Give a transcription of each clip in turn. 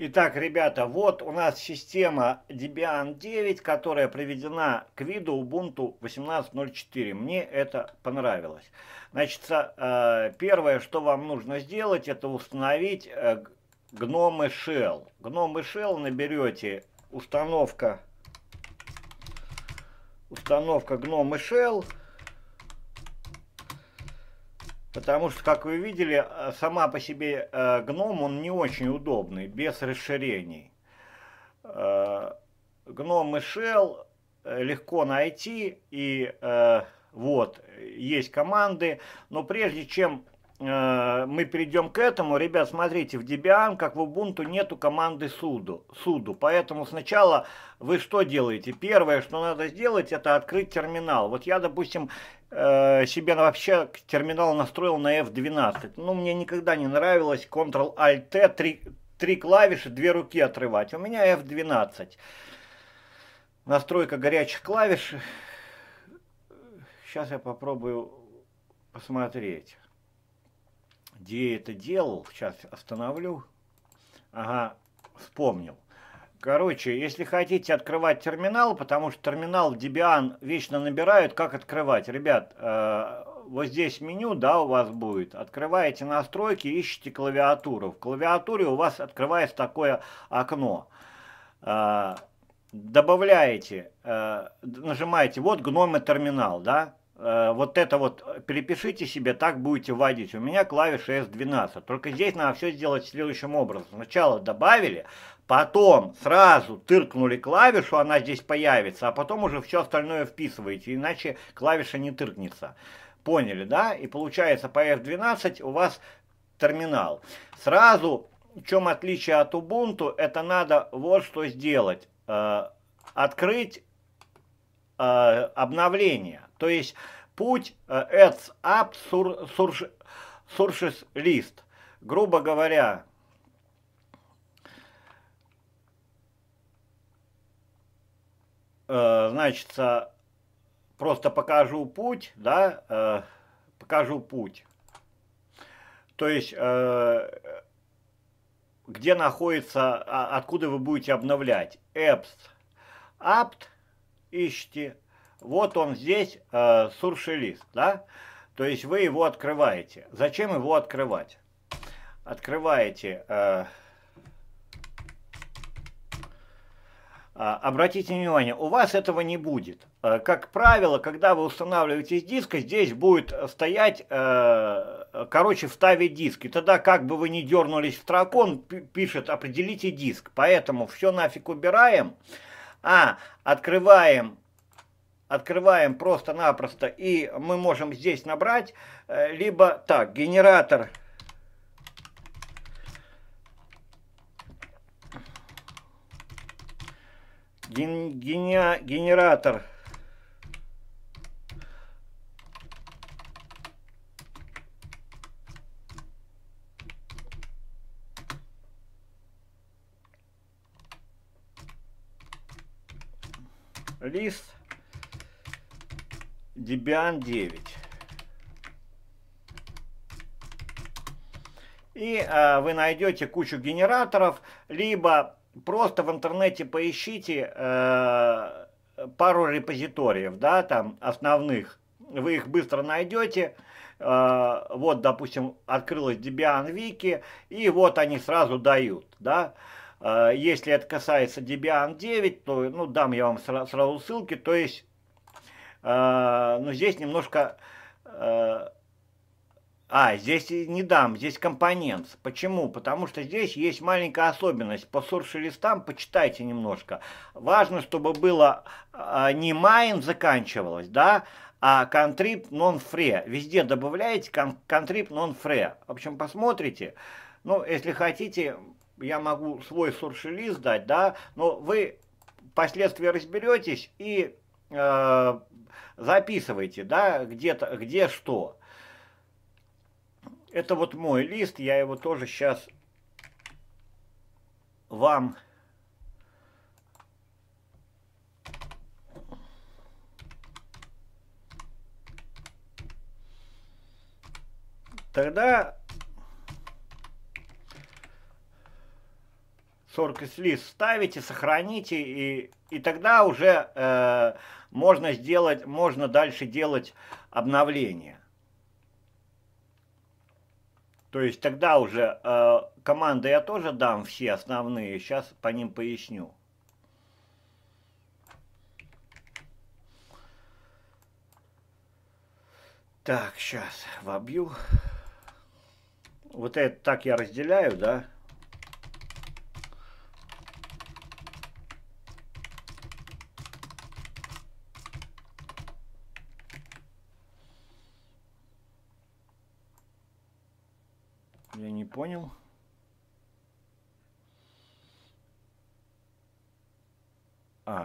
Итак, ребята, вот у нас система Debian 9, которая приведена к виду Ubuntu 18.04. Мне это понравилось. Значит, э, первое, что вам нужно сделать, это установить Gnome э, Shell. Gnome Shell наберете установка, установка Gnome Shell. Потому что, как вы видели, э, сама по себе э, гном, он не очень удобный, без расширений. Э, гном и Shell легко найти, и вот, есть команды, но прежде чем мы перейдем к этому, ребят, смотрите, в Debian, как в Ubuntu, нету команды sudo, sudo. поэтому сначала вы что делаете? Первое, что надо сделать, это открыть терминал. Вот я, допустим, Э, себя вообще терминал настроил на F12. Ну, мне никогда не нравилось Ctrl-Alt-T, три, три клавиши, две руки отрывать. У меня F12. Настройка горячих клавиш. Сейчас я попробую посмотреть, где я это делал. Сейчас остановлю. Ага, вспомнил. Короче, если хотите открывать терминал, потому что терминал в Debian вечно набирают, как открывать. Ребят, э, вот здесь меню, да, у вас будет. Открываете настройки, ищите клавиатуру. В клавиатуре у вас открывается такое окно. Э, добавляете, э, нажимаете, вот гномы терминал, да. Э, вот это вот перепишите себе, так будете вводить. У меня клавиша S12. Только здесь надо все сделать следующим образом. Сначала добавили, Потом сразу тыркнули клавишу, она здесь появится, а потом уже все остальное вписываете, иначе клавиша не тыркнется. Поняли, да? И получается по F12 у вас терминал. Сразу, в чем отличие от Ubuntu, это надо вот что сделать. Э, открыть э, обновление. То есть путь э, ads sources list. Грубо говоря, э, значит, просто покажу путь, да, э, покажу путь. То есть, э, где находится, а, откуда вы будете обновлять. Apps, apt, ищите. Вот он здесь, э, суршелист, да. То есть, вы его открываете. Зачем его открывать? Открываете... Э, А, обратите внимание, у вас этого не будет. А, как правило, когда вы устанавливаете диск, здесь будет стоять, э, короче, вставить диск. И тогда, как бы вы ни дернулись в строку, он пишет, определите диск. Поэтому все нафиг убираем. А, открываем открываем просто-напросто, и мы можем здесь набрать, э, либо так, генератор Ген гения генератор. Лист. Debian 9. И э, вы найдете кучу генераторов, либо просто в интернете поищите э, пару репозиториев, да, там основных. Вы их быстро найдете. Э, вот, допустим, открылась Debian Wiki, и вот они сразу дают, да. Э, если это касается Debian 9, то, ну, дам я вам сразу ссылки, то есть, э, ну, здесь немножко... Э, а, здесь не дам, здесь компонент. Почему? Потому что здесь есть маленькая особенность. По суршелистам почитайте немножко. Важно, чтобы было э, не main заканчивалось, да, а контрип non-фре. Везде добавляете контрип non-фре. В общем, посмотрите. Ну, если хотите, я могу свой суршелист дать, да, но вы впоследствии разберетесь и э, записывайте, да, где-то, где что. Это вот мой лист, я его тоже сейчас вам Тогда Sorkis лист ставите, сохраните, и, и тогда уже э, можно сделать, можно дальше делать обновление. То есть тогда уже э, команды я тоже дам все основные, сейчас по ним поясню. Так, сейчас вобью. Вот это так я разделяю, да? Да.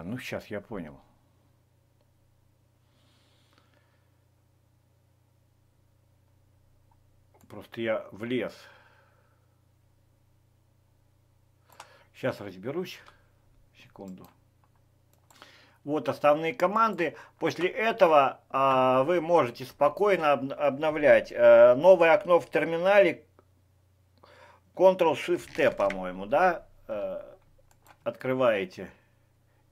ну сейчас я понял. Просто я влез. Сейчас разберусь. Секунду. Вот основные команды. После этого а, вы можете спокойно об, обновлять. А, новое окно в терминале Ctrl-Shift-T, по-моему, да? А, открываете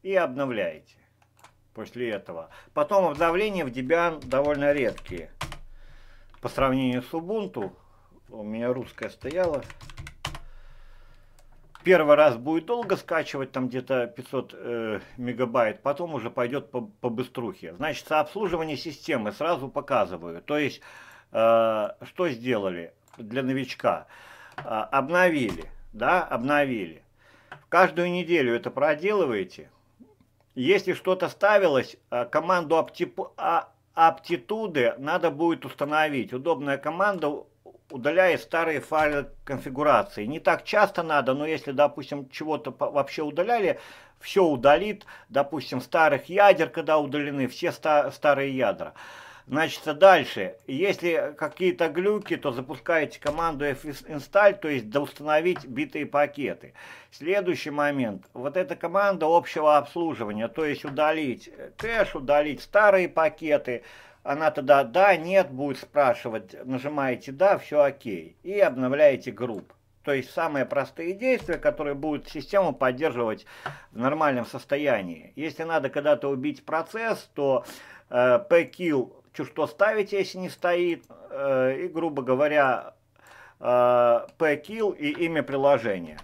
и обновляете после этого. Потом обновления в Debian довольно редкие. По сравнению с Ubuntu, у меня русская стояла. Первый раз будет долго скачивать, там где-то 500 э, мегабайт, потом уже пойдет по, по быструхе. Значит, сообслуживание системы сразу показываю. То есть, э, что сделали для новичка? Э, обновили, да, обновили. Каждую неделю это проделываете – если что-то ставилось, э, команду аптип... А, аптитуды надо будет установить. Удобная команда удаляет старые файлы конфигурации. Не так часто надо, но если, допустим, чего-то вообще удаляли, все удалит. Допустим, старых ядер, когда удалены все ста старые ядра. Значит, дальше, если какие-то глюки, то запускаете команду fsinstall, то есть доустановить битые пакеты. Следующий момент. Вот эта команда общего обслуживания, то есть удалить кэш, удалить старые пакеты. Она тогда «да», «нет» будет спрашивать, нажимаете «да», все окей. И обновляете групп То есть самые простые действия, которые будут систему поддерживать в нормальном состоянии. Если надо когда-то убить процесс, то э, pkill чу что ставить, если не стоит, э, и, грубо говоря, э, pkill и имя приложения.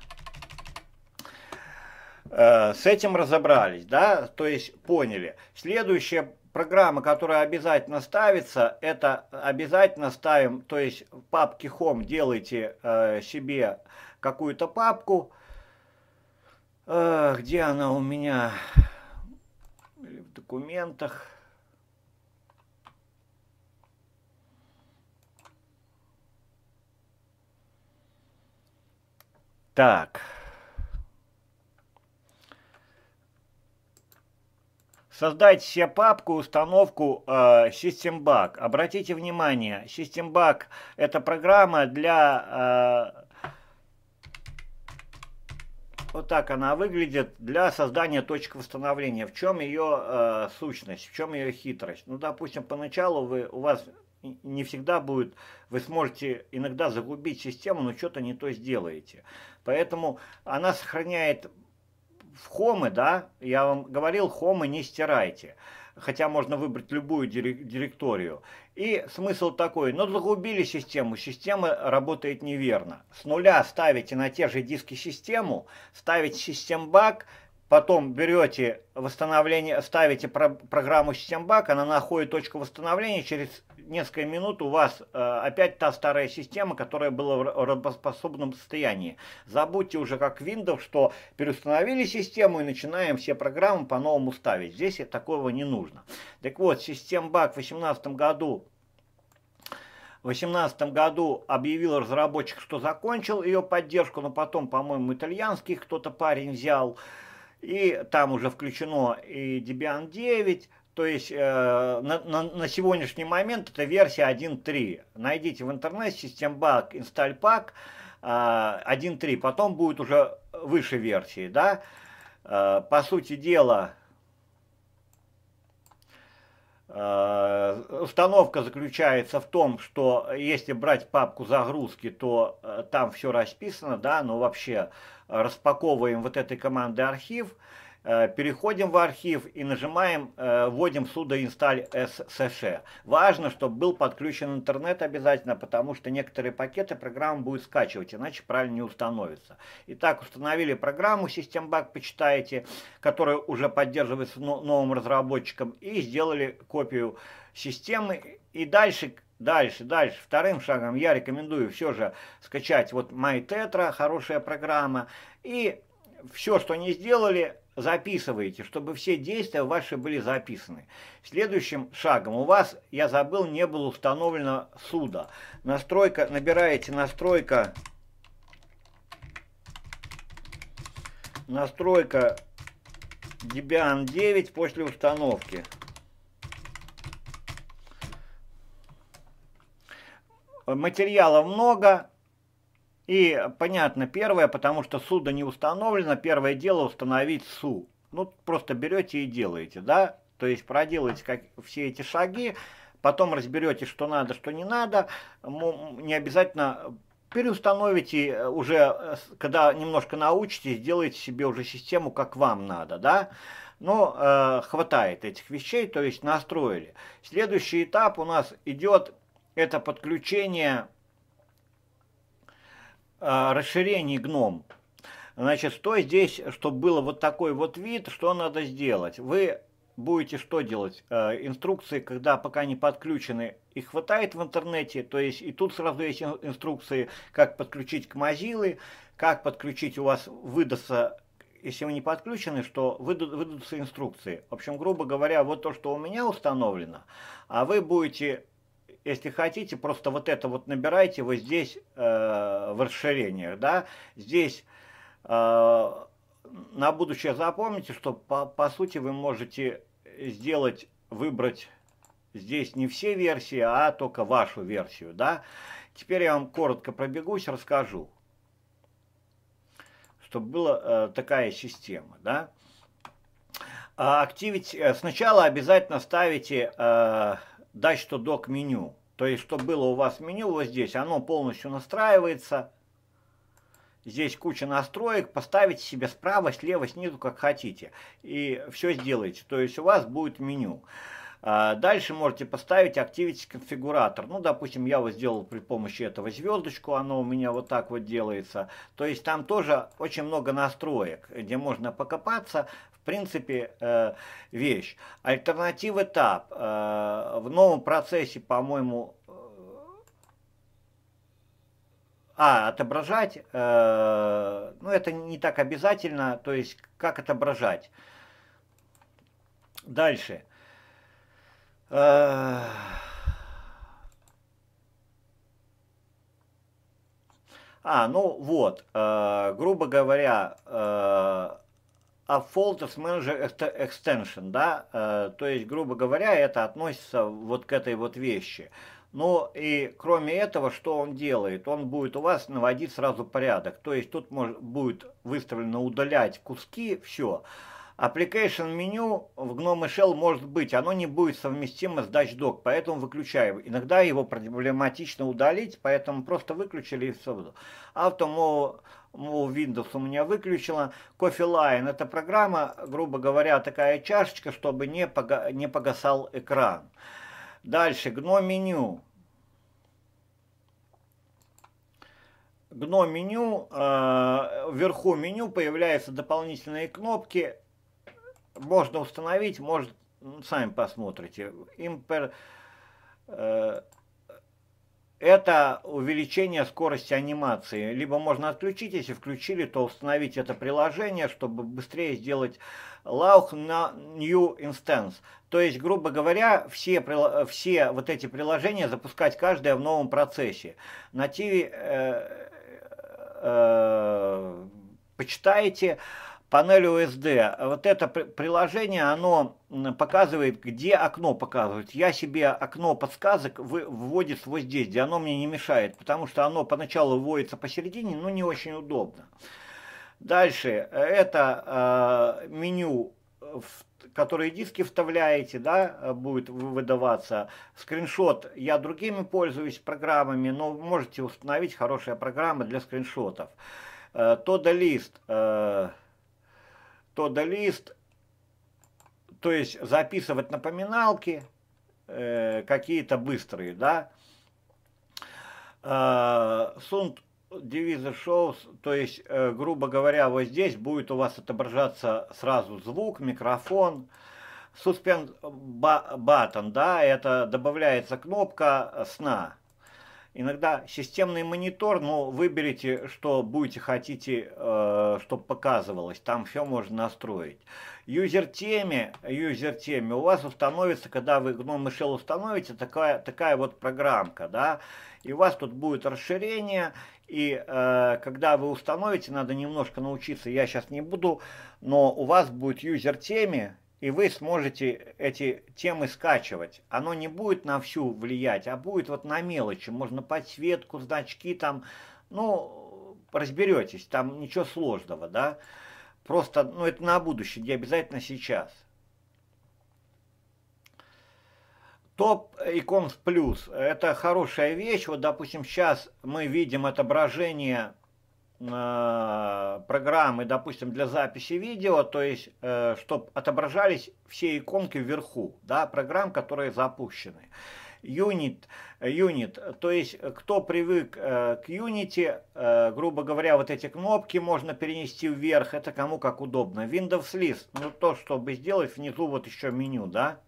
Э, с этим разобрались, да, то есть поняли. Следующая программа, которая обязательно ставится, это обязательно ставим, то есть в папке Home делайте себе какую-то папку, где она у меня в документах Так. Создать себе папку, установку э, SystemBug. Обратите внимание, SystemBug – это программа для… Э, вот так она выглядит для создания точек восстановления. В чем ее э, сущность, в чем ее хитрость? Ну, допустим, поначалу вы, у вас не всегда будет, вы сможете иногда загубить систему, но что-то не то сделаете. Поэтому она сохраняет в хомы, да, я вам говорил, хомы не стирайте. Хотя можно выбрать любую директорию. И смысл такой, но ну, загубили систему, система работает неверно. С нуля ставите на те же диски систему, ставить систем бак – потом берете восстановление, ставите про программу систембак, она находит точку восстановления, через несколько минут у вас э, опять та старая система, которая была в работоспособном состоянии. Забудьте уже как Windows, что переустановили систему и начинаем все программы по-новому ставить. Здесь такого не нужно. Так вот, систембак в 2018 году в 2018 году объявил разработчик, что закончил ее поддержку, но потом, по-моему, итальянский кто-то парень взял. Э, и там уже включено и Debian 9, то есть э, на, на, на сегодняшний момент это версия 1.3. Найдите в интернете систембак, инстальпак э, 1.3, потом будет уже выше версии, да. Э, по сути дела, Э, установка заключается в том, что если брать папку загрузки, то э, там все расписано, да, но вообще распаковываем вот этой командой архив, архив, Э, переходим в архив и нажимаем, э, вводим sudo install ssh. Важно, чтобы был подключен интернет обязательно, потому что некоторые пакеты программа будет скачивать, иначе правильно не установится. Итак, установили программу SystemBug, почитаете, которая уже поддерживается новым разработчиком, и сделали копию системы. И дальше Дальше, дальше. Вторым шагом я рекомендую все же скачать вот MyTetra, хорошая программа. И все, что не сделали, записываете, чтобы все действия ваши были записаны. Следующим шагом у вас, я забыл, не было установлено суда. Настройка, набираете настройка, настройка Debian 9 после установки. Материалов много, и понятно, первое, потому что суда не установлено, первое дело установить СУ. Ну, просто берете и делаете, да? То есть проделаете как, все эти шаги, потом разберете, что надо, что не надо. Не обязательно э, переустановите э, уже, э, когда немножко научитесь, делаете себе уже систему, как вам надо, да? Но э, хватает этих вещей, то есть настроили. Следующий этап у нас идет, это подключение Э, расширении гном. Значит, что здесь, чтобы было вот такой вот вид, что надо сделать? Вы будете что делать? Э, инструкции, когда пока не подключены, их хватает в интернете, то есть и тут сразу есть инструкции, как подключить к Mozilla, как подключить у вас выдастся, если вы не подключены, что выдадутся инструкции. В общем, грубо говоря, вот то, что у меня установлено, а вы будете если хотите, просто вот это вот набирайте вот здесь э, в расширениях, да, здесь... Э, на будущее запомните, что по, по сути вы можете сделать, выбрать здесь не все версии, а только вашу версию, да. Теперь я вам коротко пробегусь, расскажу, чтобы была э, такая система, да. А, активить, э, сначала обязательно ставите э, дать что док меню. То есть, что было у вас меню вот здесь, оно полностью настраивается. Здесь куча настроек, поставите себе справа, слева, снизу, как хотите. И все сделаете. То есть, у вас будет меню. А, дальше можете поставить Activity конфигуратор. Ну, допустим, я вот сделал при помощи этого звездочку, оно у меня вот так вот делается. То есть там тоже очень много настроек, где можно покопаться, принципе, э, вещь. Альтернатив этап. Э, в новом процессе, по-моему, э, а, отображать, э, ну, это не так обязательно, то есть, как отображать. Дальше. Э, а, ну вот, э, грубо говоря, э, а fault с менеджер extension, да, э, то есть, грубо говоря, это относится вот к этой вот вещи. Ну и кроме этого, что он делает? Он будет у вас наводить сразу порядок, то есть тут может, будет выставлено удалять куски, все. Application меню в GNOME Shell может быть, оно не будет совместимо с DatchDoc, поэтому выключаем. Иногда его проблематично удалить, поэтому просто выключили и все. Автомобиль Windows у меня выключила. Coffee Line. это программа, грубо говоря, такая чашечка, чтобы не, пога не погасал экран. Дальше, GNOME меню. GNOME меню, э, вверху меню появляются дополнительные кнопки. Можно установить, может, сами посмотрите. Импер... Э, это увеличение скорости анимации. Либо можно отключить, если включили, то установить это приложение, чтобы быстрее сделать лаух на new instance. То есть, грубо говоря, все, все вот эти приложения запускать каждое в новом процессе. На TV э, э, э, почитаете... Э, панель ОСД. Вот это приложение, оно показывает, где окно показывать. Я себе окно подсказок вводит вот здесь, где оно мне не мешает, потому что оно поначалу вводится посередине, но не очень удобно. Дальше, это э, меню, в которые диски вставляете, да, будет выдаваться. Скриншот, я другими пользуюсь программами, но можете установить хорошие программы для скриншотов. Э, Тодолист, э, Тодда лист, то есть записывать напоминалки э, какие-то быстрые, да. Э, Сунт девиза шоу, то есть, э, грубо говоря, вот здесь будет у вас отображаться сразу звук, микрофон, Suspend button, да, это добавляется кнопка сна. Иногда системный монитор, ну, выберите, что будете, хотите, э, чтобы показывалось. Там все можно настроить. Юзер теме, юзер теме у вас установится, когда вы GNOME Shell установите, такая, такая вот программка, да. И у вас тут будет расширение, и э, когда вы установите, надо немножко научиться, я сейчас не буду, но у вас будет юзер теме, и вы сможете эти темы скачивать. Оно не будет на всю влиять, а будет вот на мелочи. Можно подсветку, значки там, ну, разберетесь, там ничего сложного, да. Просто, ну, это на будущее, не обязательно сейчас. Топ Icons плюс. это хорошая вещь. Вот, допустим, сейчас мы видим отображение Э, программы, допустим, для записи видео, то есть, э, чтобы отображались все иконки вверху, да, программ, которые запущены. Юнит, юнит, то есть, кто привык э, к Unity, грубо говоря, вот эти кнопки можно перенести вверх, это кому как удобно. Windows List, ну, то, чтобы сделать внизу вот еще меню, да,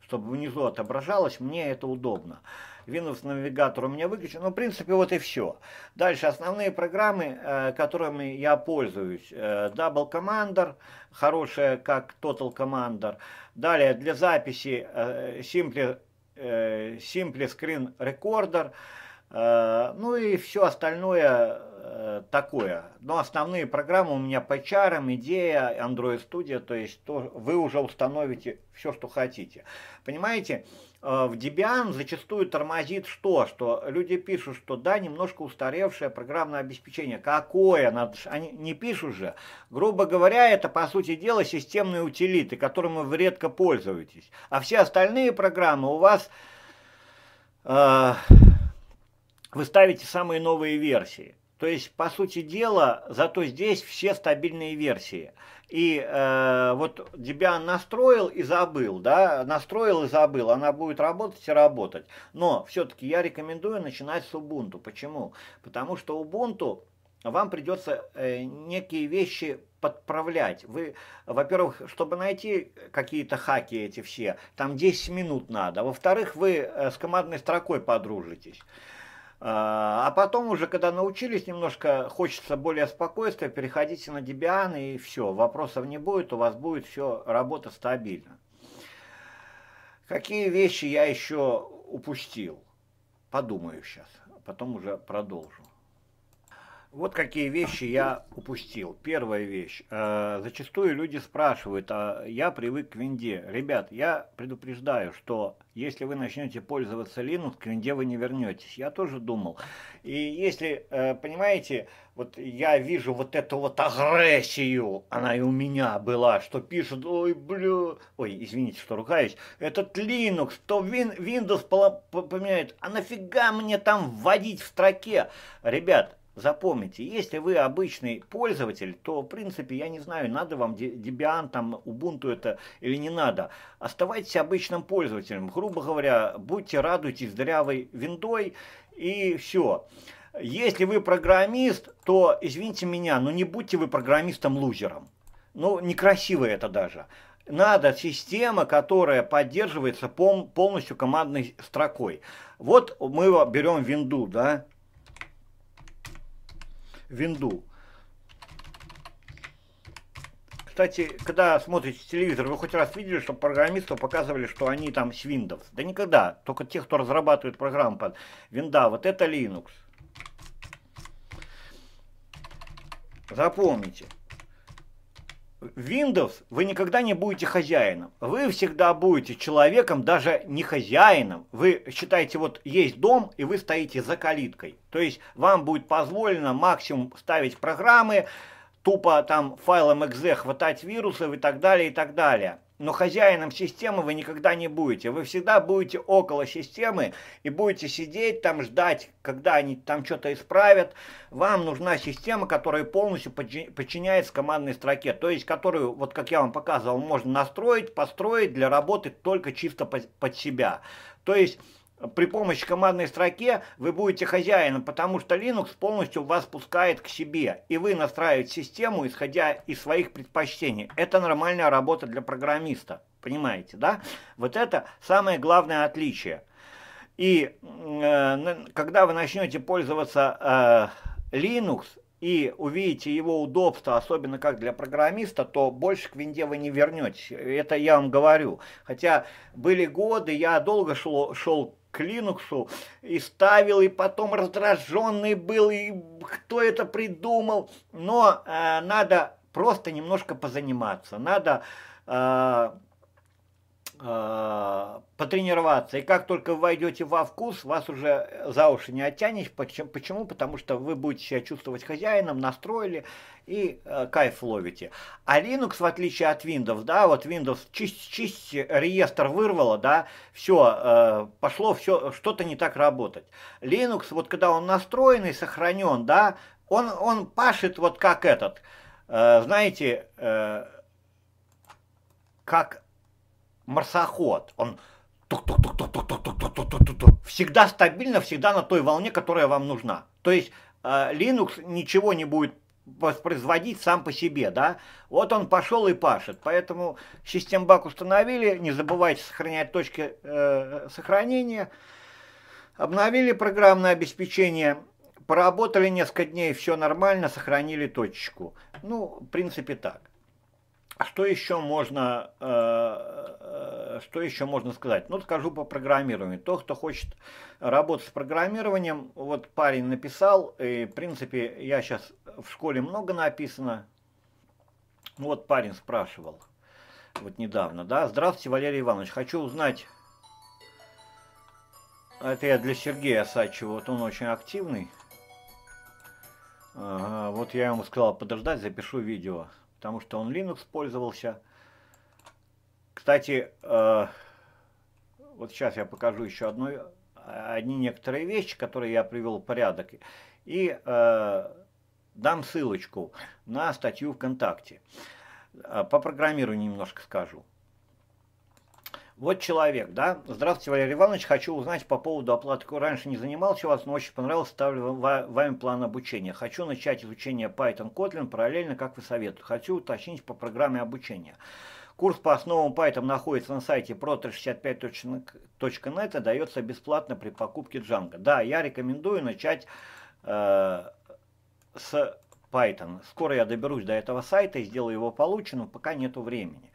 чтобы внизу отображалось, мне это удобно. Удобно. Windows навигатор у меня выключен. Ну, в принципе, вот и все. Дальше основные программы, э, которыми я пользуюсь. Э, Double Commander, хорошая как Total Commander. Далее для записи э, Simple, Simple Screen Recorder. Э, ну и все остальное э, такое. Но основные программы у меня по чарам, идея, Android Studio, то есть то, вы уже установите все, что хотите. Понимаете, э, в Debian зачастую тормозит что? Что люди пишут, что да, немножко устаревшее программное обеспечение. Какое? Надо, они не пишут же. Грубо говоря, это, по сути дела, системные утилиты, которыми вы редко пользуетесь. А все остальные программы у вас... Э вы ставите самые новые версии. То есть, по сути дела, зато здесь все стабильные версии. И э, вот тебя настроил и забыл, да, настроил и забыл, она будет работать и работать. Но все-таки я рекомендую начинать с Ubuntu. Почему? Потому что Ubuntu вам придется э, некие вещи подправлять. Вы, во-первых, чтобы найти какие-то хаки эти все, там 10 минут надо. Во-вторых, вы э, с командной строкой подружитесь. А, а потом уже, когда научились немножко, хочется более спокойствия, переходите на Debian и все, вопросов не будет, у вас будет все, работа стабильна. Какие вещи я еще упустил? Подумаю сейчас, а потом уже продолжу. Вот какие вещи я упустил. Первая вещь. Э, зачастую люди спрашивают, а я привык к винде. Ребят, я предупреждаю, что если вы начнете пользоваться Linux, к винде вы не вернетесь. Я тоже думал. И если, э, понимаете, вот я вижу вот эту вот агрессию, она и у меня была, что пишут, ой, блю, ой, извините, что ругаюсь, этот Linux, то Win Windows поменяет, а нафига мне там вводить в строке? Ребят, Запомните, если вы обычный пользователь, то, в принципе, я не знаю, надо вам Debian, там, Ubuntu это или не надо. Оставайтесь обычным пользователем. Грубо говоря, будьте радуйтесь дырявой виндой и все. Если вы программист, то, извините меня, но не будьте вы программистом-лузером. Ну, некрасиво это даже. Надо система, которая поддерживается полностью командной строкой. Вот мы берем винду, да, винду. Кстати, когда смотрите телевизор, вы хоть раз видели, что программисты показывали, что они там с Windows? Да никогда. Только те, кто разрабатывает программу под винда. Вот это Linux. Запомните. Windows вы никогда не будете хозяином. Вы всегда будете человеком, даже не хозяином. Вы считаете, вот есть дом, и вы стоите за калиткой. То есть вам будет позволено максимум ставить программы, тупо там файлом exe хватать вирусов и так далее, и так далее но хозяином системы вы никогда не будете. Вы всегда будете около системы и будете сидеть там, ждать, когда они там что-то исправят. Вам нужна система, которая полностью подчиняется командной строке, то есть которую, вот как я вам показывал, можно настроить, построить для работы только чисто под себя. То есть при помощи командной строки вы будете хозяином, потому что Linux полностью вас пускает к себе, и вы настраиваете систему, исходя из своих предпочтений. Это нормальная работа для программиста, понимаете, да? Вот это самое главное отличие. И э, когда вы начнете пользоваться э, Linux, и увидите его удобство, особенно как для программиста, то больше к винде вы не вернетесь. Это я вам говорю. Хотя были годы, я долго шел, шел к Линуксу и ставил, и потом раздраженный был, и кто это придумал. Но э, надо просто немножко позаниматься, надо... Э, э, потренироваться. И как только вы войдете во вкус, вас уже за уши не оттянешь. Почему? Почему? Потому что вы будете себя чувствовать хозяином, настроили и э, кайф ловите. А Linux, в отличие от Windows, да, вот Windows чисть, чисть реестр вырвало, да, все, э, а, пошло все, что-то не так работать. Linux, вот когда он настроенный сохранен, да, он, он пашет вот как этот, э, знаете, э, как марсоход. Он всегда стабильно, всегда на той волне, которая вам нужна. То есть э, Linux ничего не будет воспроизводить сам по себе, да? Вот он пошел и пашет. Поэтому систембак установили, не забывайте сохранять точки э, сохранения. Обновили программное обеспечение, поработали несколько дней, все нормально, сохранили точечку. Ну, в принципе так. А что еще можно, э, э что еще можно сказать? Ну, скажу по программированию. То, кто хочет работать с программированием, вот парень написал, и, в принципе, я сейчас в школе много написано. Вот парень спрашивал, вот недавно, да, здравствуйте, Валерий Иванович, хочу узнать, это я для Сергея Сачева, вот он очень активный. Ага, вот я ему сказал подождать, запишу видео потому что он Linux пользовался. Кстати, э, вот сейчас я покажу еще одну, одни некоторые вещи, которые я привел в порядок. И э, дам ссылочку на статью ВКонтакте. Э, по программированию немножко скажу. Вот человек, да? Здравствуйте, Валерий Иванович. Хочу узнать по поводу оплаты. Раньше не занимался у вас, но очень понравилось. Ставлю вами план обучения. Хочу начать изучение Python Kotlin параллельно, как вы советуете. Хочу уточнить по программе обучения. Курс по основам Python находится на сайте proto65.net и дается бесплатно при покупке Django. Да, я рекомендую начать э, с Python. Скоро я доберусь до этого сайта и сделаю его полученным, пока нету времени.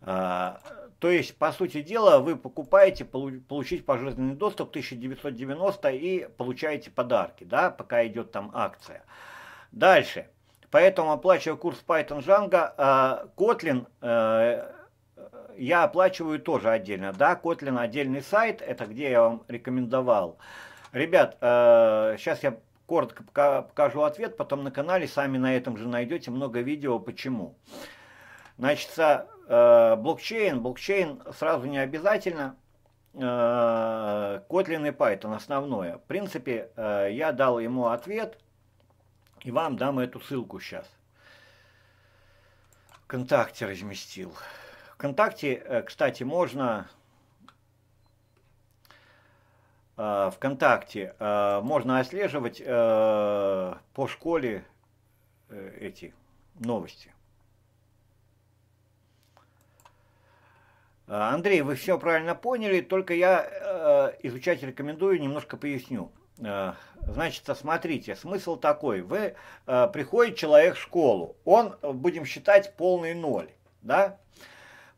Э, то есть, по сути дела, вы покупаете, получить пожизненный доступ 1990 и получаете подарки, да, пока идет там акция. Дальше. Поэтому, оплачиваю курс Python Django, э, Kotlin э, я оплачиваю тоже отдельно, да, Kotlin отдельный сайт, это где я вам рекомендовал. Ребят, сейчас э, я коротко покажу ответ, потом на канале сами на этом же найдете много видео, почему. Значит, Э, блокчейн, блокчейн сразу не обязательно. Э, Kotlin и Python основное. В принципе, э, я дал ему ответ и вам дам эту ссылку сейчас. Вконтакте разместил. Вконтакте, кстати, можно... Вконтакте можно отслеживать по школе эти новости. А, Андрей, вы все правильно поняли, только я э, изучать рекомендую, немножко поясню. Э, значит, смотрите, смысл такой. Вы, э, приходит человек в школу, он, э, будем считать, полный ноль, да?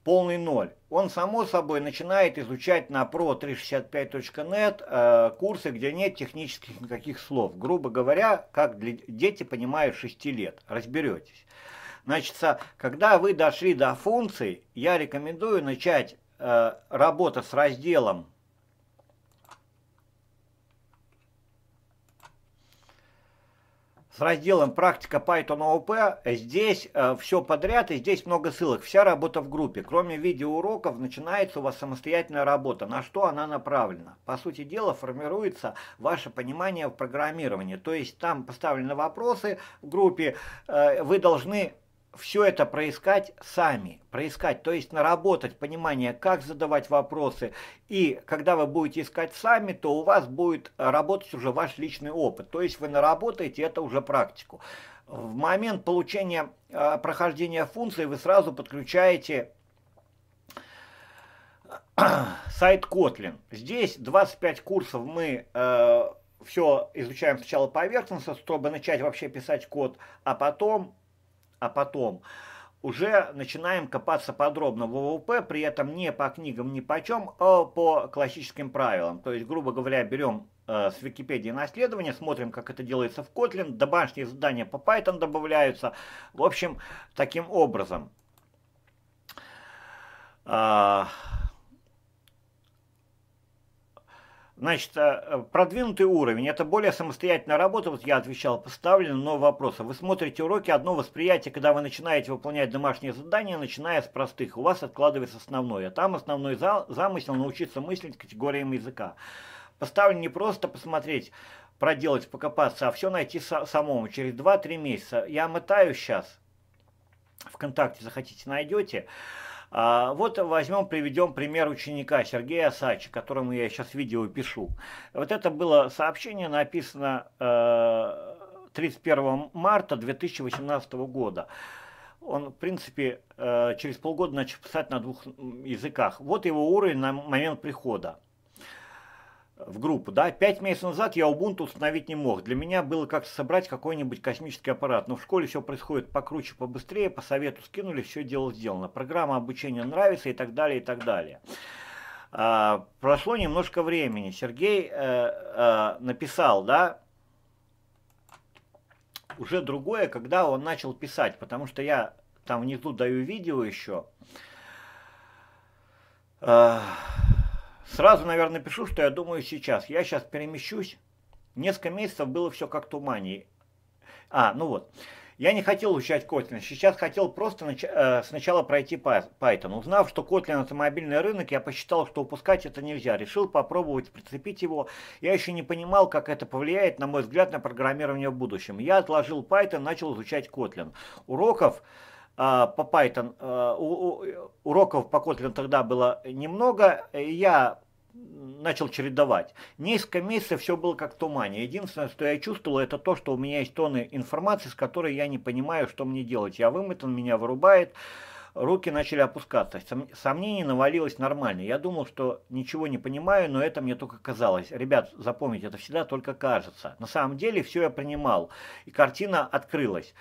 Полный ноль. Он, само собой, начинает изучать на pro365.net э, курсы, где нет технических никаких слов. Грубо говоря, как для дети понимают 6 лет. Разберетесь. Значит, когда вы дошли до функций, я рекомендую начать э, работу с разделом с разделом «Практика Python OOP. Здесь э, все подряд, и здесь много ссылок. Вся работа в группе. Кроме видеоуроков, начинается у вас самостоятельная работа. На что она направлена? По сути дела, формируется ваше понимание в программировании. То есть там поставлены вопросы в группе. Э, вы должны все это проискать сами, проискать, то есть наработать понимание, как задавать вопросы. И когда вы будете искать сами, то у вас будет работать уже ваш личный опыт, то есть вы наработаете это уже практику. В момент получения, а, прохождения функции вы сразу подключаете сайт Kotlin. Здесь 25 курсов мы э, а, все изучаем сначала поверхностно, чтобы начать вообще писать код, а потом а потом уже начинаем копаться подробно в ОВП, при этом не по книгам, ни по чем, а по классическим правилам. То есть, грубо говоря, берем э, с Википедии наследование, смотрим, как это делается в Kotlin, домашние задания по Python добавляются. В общем, таким образом. Э, Значит, э, э, продвинутый уровень – это более самостоятельная работа, вот я отвечал, поставлены но вопросы. А вы смотрите уроки, одно восприятие, когда вы начинаете выполнять домашние задания, начиная с простых, у вас откладывается основное. А там основной замысел – научиться мыслить категориями языка. Поставлено не просто посмотреть, проделать, покопаться, а все найти самому через 2-3 месяца. Я мотаю сейчас, ВКонтакте захотите, найдете. А, вот возьмем, приведем пример ученика Сергея Сачи, которому я сейчас видео пишу. Вот это было сообщение, написано 31 э, марта 2018 года. Он, в принципе, э, через полгода начал писать на двух языках. Вот его уровень на момент прихода в группу, да, пять месяцев назад я Ubuntu установить не мог. Для меня было как собрать какой-нибудь космический аппарат, но в школе все происходит покруче, побыстрее, по совету скинули, все дело сделано. Программа обучения нравится и так далее, и так далее. А, прошло немножко времени. Сергей э, э, написал, да, уже другое, когда он начал писать, потому что я там внизу даю видео еще. Э, Сразу, наверное, пишу, что я думаю сейчас. Я сейчас перемещусь. Несколько месяцев было все как тумане. А, ну вот. Я не хотел учать Kotlin, сейчас хотел просто нач... э, сначала пройти Python. Узнав, что Kotlin это мобильный рынок, я посчитал, что упускать это нельзя. Решил попробовать прицепить его. Я еще не понимал, как это повлияет, на мой взгляд, на программирование в будущем. Я отложил Python, начал изучать Kotlin. Уроков а, по Python а, уроков по Kotlin тогда было немного, я начал чередовать. Несколько месяцев все было как в тумане. Единственное, что я чувствовал, это то, что у меня есть тонны информации, с которой я не понимаю, что мне делать. Я вымытан меня вырубает, руки начали опускаться. Сомнений навалилось нормально. Я думал, что ничего не понимаю, но это мне только казалось. Ребят, запомните, это всегда только кажется. На самом деле все я принимал, и картина открылась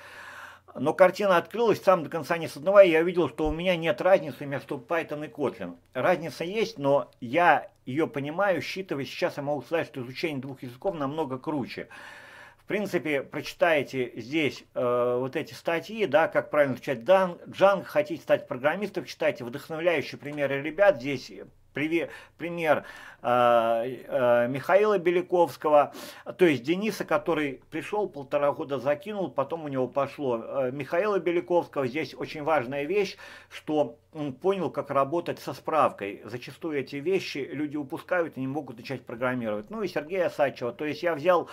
но картина открылась сам до конца не сознавая, я увидел, что у меня нет разницы между Python и Kotlin. Разница есть, но я ее понимаю, считывая, сейчас я могу сказать, что изучение двух языков намного круче. В принципе, прочитаете здесь э, вот эти статьи, да, как правильно изучать Django, хотите стать программистом, читайте вдохновляющие примеры ребят, здесь Пример, пример э, э, Михаила Беляковского, то есть Дениса, который пришел, полтора года закинул, потом у него пошло. Э, Михаила Беляковского здесь очень важная вещь, что он понял, как работать со справкой. Зачастую эти вещи люди упускают и не могут начать программировать. Ну и Сергея Сачева, то есть я взял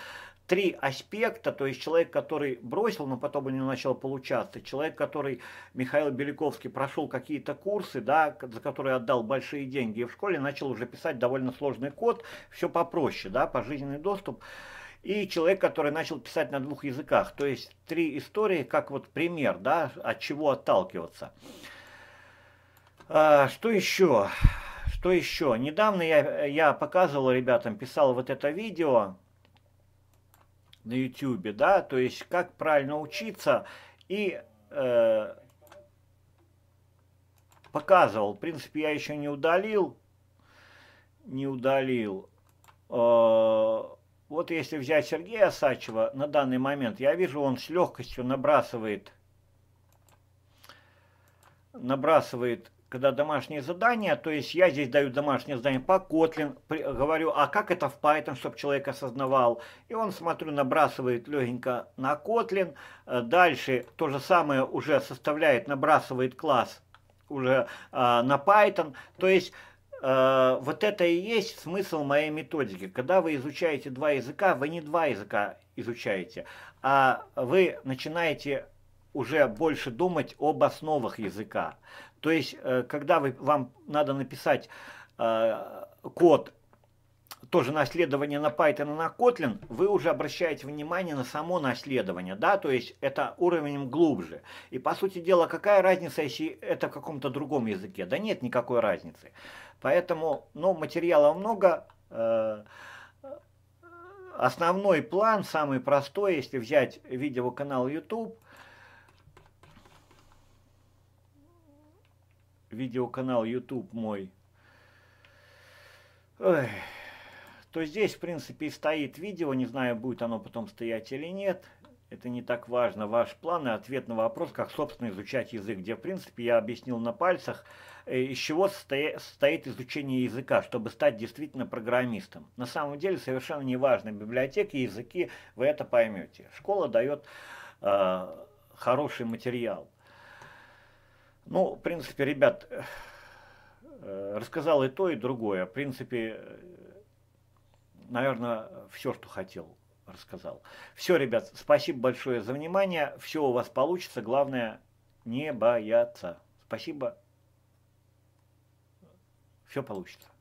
три аспекта, то есть человек, который бросил, но потом у него начал получаться, человек, который, Михаил Беляковский, прошел какие-то курсы, да, за которые отдал большие деньги, и в школе начал уже писать довольно сложный код, все попроще, да, пожизненный доступ, и человек, который начал писать на двух языках, то есть три истории, как вот пример, да, от чего отталкиваться. А, что еще? Что еще? Недавно я, я показывал ребятам, писал вот это видео, на YouTube, да, то есть как правильно учиться и э, показывал. В принципе, я еще не удалил, не удалил. Э, вот если взять Сергея Сачева на данный момент, я вижу, он с легкостью набрасывает, набрасывает когда домашние задания, то есть я здесь даю домашнее задание по Kotlin, говорю, а как это в Python, чтобы человек осознавал. И он, смотрю, набрасывает легенько на Kotlin, э, дальше то же самое уже составляет, набрасывает класс уже э, на Python. То есть э, вот это и есть смысл моей методики. Когда вы изучаете два языка, вы не два языка изучаете, а вы начинаете уже больше думать об основах языка. То есть, э, когда вы, вам надо написать э, код, тоже наследование на Python и на Kotlin, вы уже обращаете внимание на само наследование, да, то есть это уровнем глубже. И по сути дела, какая разница, если это в каком-то другом языке? Да нет никакой разницы. Поэтому, ну, материала много, э, основной план, самый простой, если взять видеоканал YouTube, видеоканал YouTube мой, то здесь, в принципе, и стоит видео, не знаю, будет оно потом стоять или нет. Это не так важно. Ваш план и ответ на вопрос, как, собственно, изучать язык, где, в принципе, я объяснил на пальцах, э, из чего состоит изучение языка, чтобы стать действительно программистом. На самом деле, совершенно не важно, библиотеки, языки, вы это поймете. Школа дает э, хороший материал. Ну, в принципе, ребят, э, рассказал и то, и другое. В принципе, э, наверное, все, что хотел, рассказал. Все, ребят, спасибо большое за внимание. Все у вас получится. Главное, не бояться. Спасибо. Все получится.